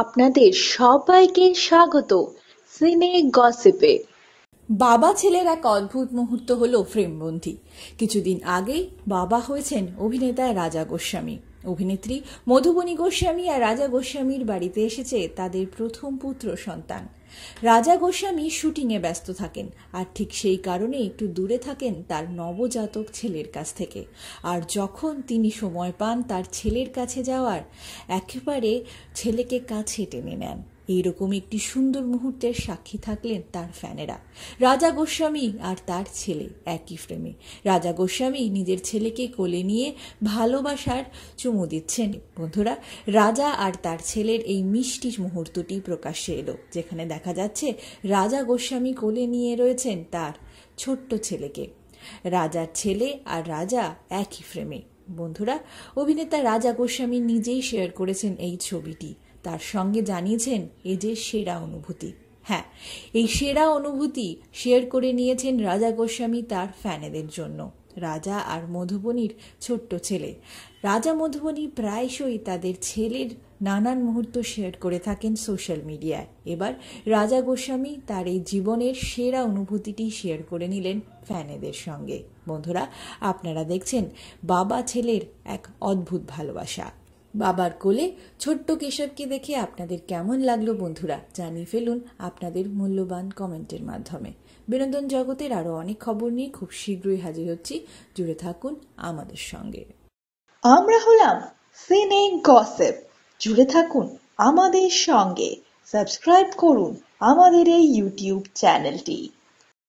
আপনাদের সবাইকে স্বাগত সিনে গসিপে বাবা ছেলের এক অদ্ভুত মুহূর্ত হলো ফ্রেমবন্দি কিছুদিন আগেই বাবা হয়েছেন অভিনেতায় রাজা গোস্বামী অভিনেত্রী মধুবনী গোস্বামী আর রাজা গোস্বামীর বাড়িতে এসেছে তাদের প্রথম পুত্র সন্তান রাজা গোস্বামী শুটিংয়ে ব্যস্ত থাকেন আর ঠিক সেই কারণে একটু দূরে থাকেন তার নবজাতক ছেলের কাছ থেকে আর যখন তিনি সময় পান তার ছেলের কাছে যাওয়ার একেবারে ছেলেকে কাছে টেনে নেন এইরকম একটি সুন্দর মুহূর্তের সাক্ষী থাকলেন তার ফ্যানেরা রাজা গোস্বামী আর তার ছেলে একই ফ্রেমে রাজা গোস্বামী নিজের ছেলেকে কোলে নিয়ে ভালোবাসার চুমু দিচ্ছেন বন্ধুরা রাজা আর তার ছেলের এই মিষ্টি মুহূর্তটি প্রকাশ্যে এলো যেখানে দেখা যাচ্ছে রাজা গোস্বামী কোলে নিয়ে রয়েছেন তার ছোট্ট ছেলেকে রাজার ছেলে আর রাজা একই ফ্রেমে বন্ধুরা অভিনেতা রাজা গোস্বামী নিজেই শেয়ার করেছেন এই ছবিটি তার সঙ্গে জানিয়েছেন এ যে সেরা অনুভূতি হ্যাঁ এই সেরা অনুভূতি শেয়ার করে নিয়েছেন রাজা গোস্বামী তার ফ্যানেদের জন্য রাজা আর মধুবনির ছোট্ট ছেলে রাজা মধুবনী প্রায়শই তাদের ছেলের নানান মুহূর্ত শেয়ার করে থাকেন সোশ্যাল মিডিয়ায় এবার রাজা গোস্বামী তার এই জীবনের সেরা অনুভূতিটি শেয়ার করে নিলেন ফ্যানেদের সঙ্গে বন্ধুরা আপনারা দেখছেন বাবা ছেলের এক অদ্ভুত ভালোবাসা বাবার কোলে ছোট্ট কেশবকে দেখে আপনাদের কেমন লাগলো বন্ধুরা জানিয়ে ফেলুন আপনাদের মূল্যবান কমেন্টের মাধ্যমে বিনোদন জগতের আরও অনেক খবর নিয়ে খুব শীঘ্রই হাজির হচ্ছি জুড়ে থাকুন আমাদের সঙ্গে আমরা হলাম সিনে গসেপ জুড়ে থাকুন আমাদের সঙ্গে সাবস্ক্রাইব করুন আমাদের এই ইউটিউব চ্যানেলটি